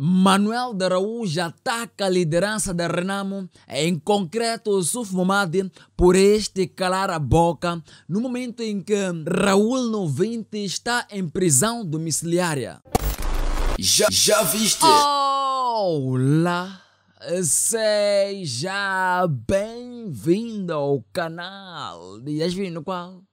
Manuel de Araújo ataca a liderança da Renamo, em concreto o Suf Momadi, por este calar a boca no momento em que Raul 90 está em prisão domiciliária. Já, já viste? Olá! Seja bem-vindo ao canal Dias vindo qual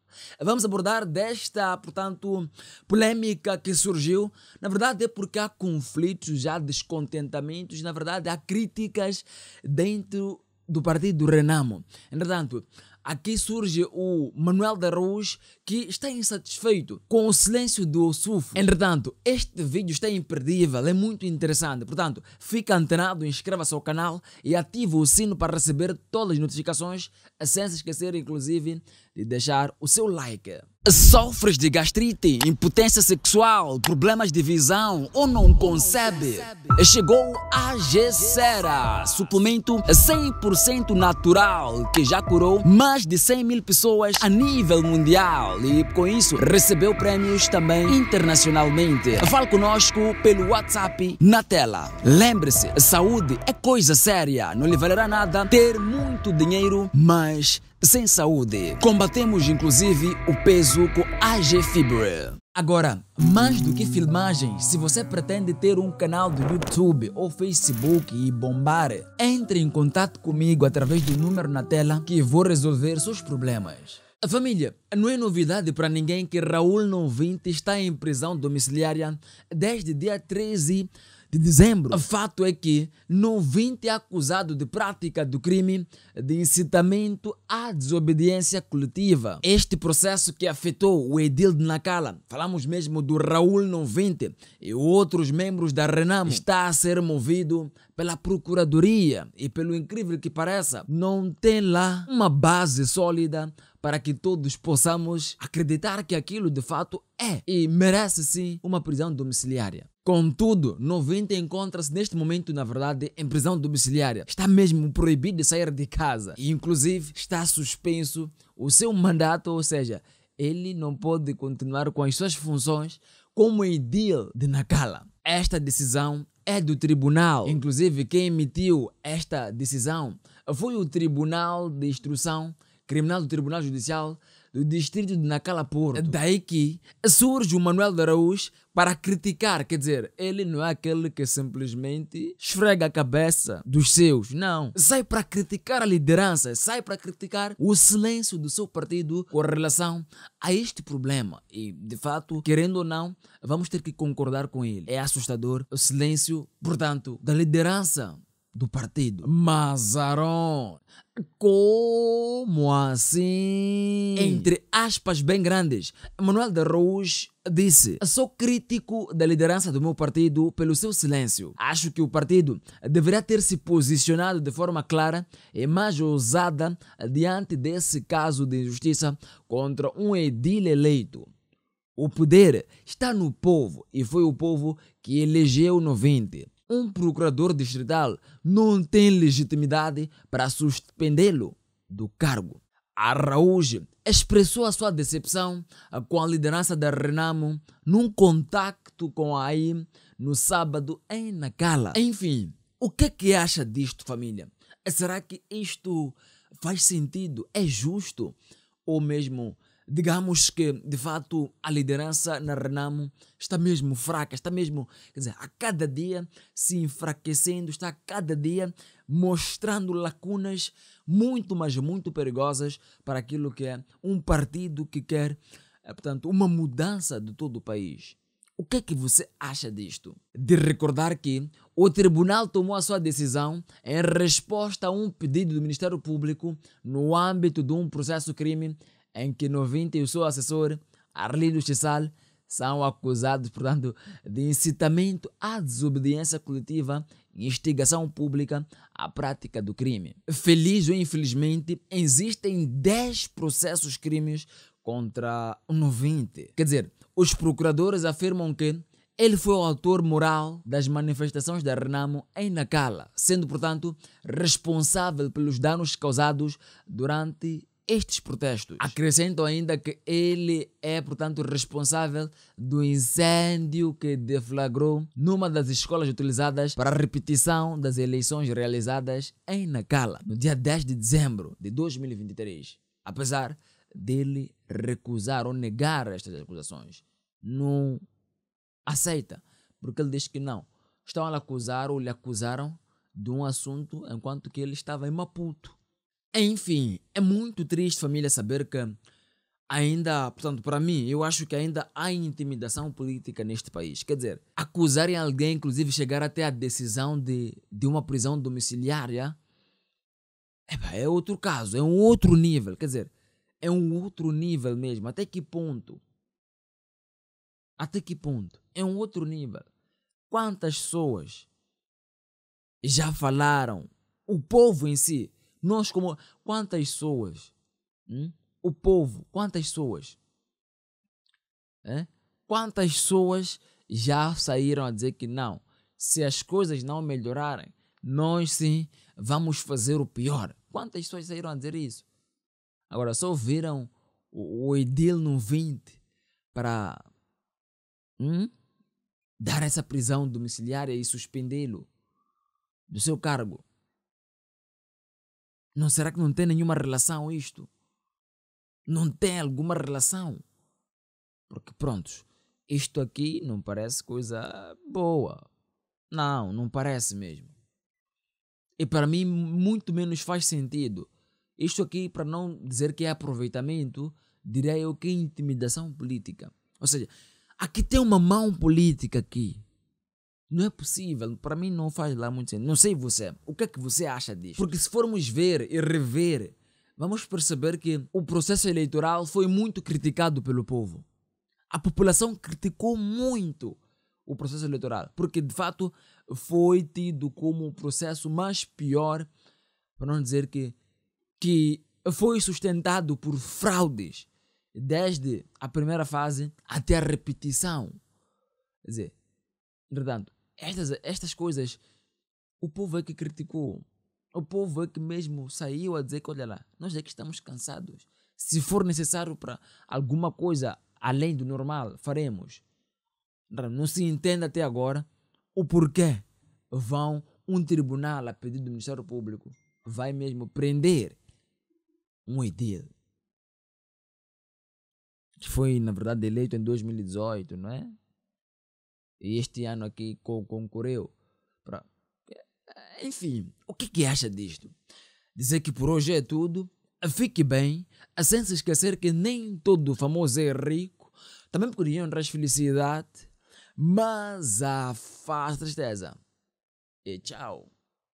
Vamos abordar desta, portanto, polêmica que surgiu. Na verdade, é porque há conflitos, há descontentamentos, na verdade, há críticas dentro do partido Renamo. Entretanto, aqui surge o Manuel da Ruz que está insatisfeito com o silêncio do SUF. Entretanto, este vídeo está imperdível, é muito interessante. Portanto, fica antenado, inscreva-se ao canal e ative o sino para receber todas as notificações, sem se esquecer, inclusive, de deixar o seu like. Sofres de gastrite, impotência sexual, problemas de visão ou não concebe? Chegou a Gessera, suplemento 100% natural que já curou mais de 100 mil pessoas a nível mundial e com isso recebeu prêmios também internacionalmente. Fale conosco pelo WhatsApp na tela. Lembre-se, saúde é coisa séria, não lhe valerá nada ter muito dinheiro, mas sem saúde. Combatemos inclusive o peso com AG fibra. Agora, mais do que filmagens, se você pretende ter um canal do YouTube ou Facebook e bombar, entre em contato comigo através do número na tela que vou resolver seus problemas. Família, não é novidade para ninguém que Raul Novinte está em prisão domiciliária desde dia 13 de dezembro. Fato é que 90 é acusado de prática do crime de incitamento à desobediência coletiva. Este processo que afetou o Edil de Nacala, falamos mesmo do Raul 90 e outros membros da Renamo, está a ser movido pela Procuradoria e pelo incrível que pareça, não tem lá uma base sólida para que todos possamos acreditar que aquilo de fato é e merece sim uma prisão domiciliária. Contudo, Novinta encontra-se neste momento, na verdade, em prisão domiciliária. Está mesmo proibido de sair de casa. E, inclusive, está suspenso o seu mandato, ou seja, ele não pode continuar com as suas funções como edil de Nakala. Esta decisão é do tribunal. Inclusive, quem emitiu esta decisão foi o Tribunal de Instrução Criminal do Tribunal Judicial do distrito de Nacala Porto. Daí que surge o Manuel de Araújo para criticar, quer dizer, ele não é aquele que simplesmente esfrega a cabeça dos seus, não. Sai para criticar a liderança, sai para criticar o silêncio do seu partido com relação a este problema. E, de fato, querendo ou não, vamos ter que concordar com ele. É assustador o silêncio, portanto, da liderança do partido. Mas, como assim? Entre aspas bem grandes, Manuel de Rouge disse: Sou crítico da liderança do meu partido pelo seu silêncio. Acho que o partido deveria ter se posicionado de forma clara e mais ousada diante desse caso de injustiça contra um edil eleito. O poder está no povo e foi o povo que elegeu no 20 um procurador distrital não tem legitimidade para suspendê-lo do cargo. A Araújo expressou a sua decepção com a liderança da Renamo num contacto com a AI no sábado em Nacala. Enfim, o que é que acha disto, família? Será que isto faz sentido? É justo? Ou mesmo digamos que, de fato, a liderança na Renamo está mesmo fraca, está mesmo, quer dizer, a cada dia se enfraquecendo, está a cada dia mostrando lacunas muito, mas muito perigosas para aquilo que é um partido que quer, eh, portanto, uma mudança de todo o país. O que é que você acha disto? De recordar que o tribunal tomou a sua decisão em resposta a um pedido do Ministério Público no âmbito de um processo crime em que 90 e o seu assessor, Arlindo Chissal, são acusados, portanto, de incitamento à desobediência coletiva e instigação pública à prática do crime. Feliz ou infelizmente, existem 10 processos crimes contra 90. Quer dizer, os procuradores afirmam que ele foi o autor moral das manifestações da Renamo em Nacala, sendo, portanto, responsável pelos danos causados durante estes protestos. Acrescento ainda que ele é, portanto, responsável do incêndio que deflagrou numa das escolas utilizadas para a repetição das eleições realizadas em Nacala, no dia 10 de dezembro de 2023. Apesar dele recusar ou negar estas acusações, não aceita, porque ele diz que não. Estão a acusar ou lhe acusaram de um assunto enquanto que ele estava em Maputo enfim, é muito triste, família, saber que ainda, portanto, para mim, eu acho que ainda há intimidação política neste país. Quer dizer, acusarem alguém, inclusive chegar até a decisão de, de uma prisão domiciliária, é outro caso, é um outro nível. Quer dizer, é um outro nível mesmo. Até que ponto? Até que ponto? É um outro nível. Quantas pessoas já falaram? O povo em si nós, como quantas pessoas? Hum? O povo, quantas pessoas? É? Quantas pessoas já saíram a dizer que não? Se as coisas não melhorarem, nós sim vamos fazer o pior. Quantas pessoas saíram a dizer isso? Agora só viram o, o Edil no 20 para hum? dar essa prisão domiciliária e suspendê-lo do seu cargo. Não será que não tem nenhuma relação isto? Não tem alguma relação? Porque prontos, isto aqui não parece coisa boa. Não, não parece mesmo. E para mim muito menos faz sentido. Isto aqui, para não dizer que é aproveitamento, direi eu que é intimidação política. Ou seja, aqui tem uma mão política aqui. Não é possível, para mim não faz lá muito sentido. Não sei você, o que é que você acha disso? Porque se formos ver e rever, vamos perceber que o processo eleitoral foi muito criticado pelo povo. A população criticou muito o processo eleitoral, porque de fato foi tido como o processo mais pior, para não dizer que, que foi sustentado por fraudes, desde a primeira fase até a repetição. Quer dizer, entretanto, estas, estas coisas, o povo é que criticou. O povo é que mesmo saiu a dizer que, olha lá, nós é que estamos cansados. Se for necessário para alguma coisa além do normal, faremos. Não se entende até agora o porquê vão um tribunal a pedido do Ministério Público vai mesmo prender um edil que foi, na verdade, eleito em 2018, não é? E este ano aqui concorreu. Pra... Enfim, o que, é que acha disto? Dizer que por hoje é tudo. Fique bem, sem se esquecer que nem todo famoso é rico. Também poderiam traz felicidade, mas afasta tristeza. E tchau.